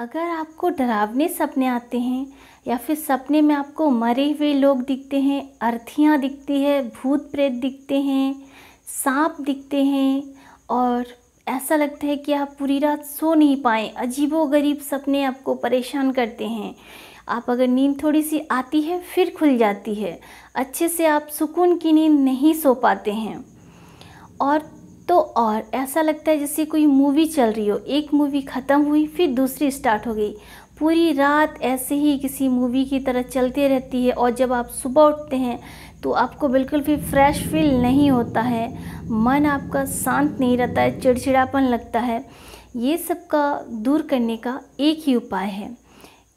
अगर आपको डरावने सपने आते हैं या फिर सपने में आपको मरे हुए लोग दिखते हैं अर्थियाँ दिखती है भूत प्रेत दिखते हैं सांप दिखते हैं और ऐसा लगता है कि आप पूरी रात सो नहीं पाए अजीबो गरीब सपने आपको परेशान करते हैं आप अगर नींद थोड़ी सी आती है फिर खुल जाती है अच्छे से आप सुकून की नींद नहीं सो पाते हैं और तो और ऐसा लगता है जैसे कोई मूवी चल रही हो एक मूवी ख़त्म हुई फिर दूसरी स्टार्ट हो गई पूरी रात ऐसे ही किसी मूवी की तरह चलती रहती है और जब आप सुबह उठते हैं तो आपको बिल्कुल भी फ्रेश फील नहीं होता है मन आपका शांत नहीं रहता है चिड़चिड़ापन लगता है ये सब का दूर करने का एक ही उपाय है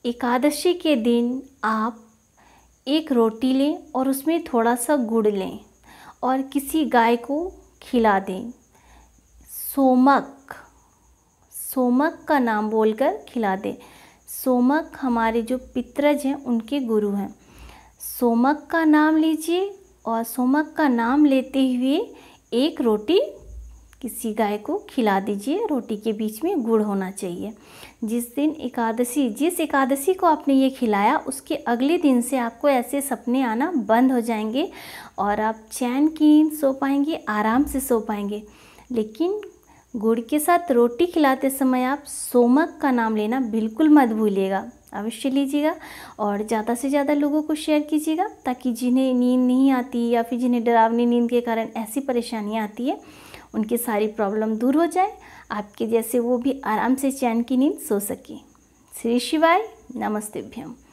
एकादशी के दिन आप एक रोटी लें और उसमें थोड़ा सा गुड़ लें और किसी गाय को खिला दें सोमक सोमक का नाम बोलकर खिला दे सोमक हमारे जो पितरज हैं उनके गुरु हैं सोमक का नाम लीजिए और सोमक का नाम लेते हुए एक रोटी किसी गाय को खिला दीजिए रोटी के बीच में गुड़ होना चाहिए जिस दिन एकादशी जिस एकादशी को आपने ये खिलाया उसके अगले दिन से आपको ऐसे सपने आना बंद हो जाएंगे और आप चैन की नींद सो पाएंगे आराम से सो पाएंगे लेकिन गुड़ के साथ रोटी खिलाते समय आप सोमक का नाम लेना बिल्कुल मत भूलिएगा अवश्य लीजिएगा और ज़्यादा से ज़्यादा लोगों को शेयर कीजिएगा ताकि जिन्हें नींद नहीं आती या फिर जिन्हें डरावनी नींद के कारण ऐसी परेशानियाँ आती है उनकी सारी प्रॉब्लम दूर हो जाए आपके जैसे वो भी आराम से चैन की नींद सो सके श्री शिवाय नमस्ते भ्यम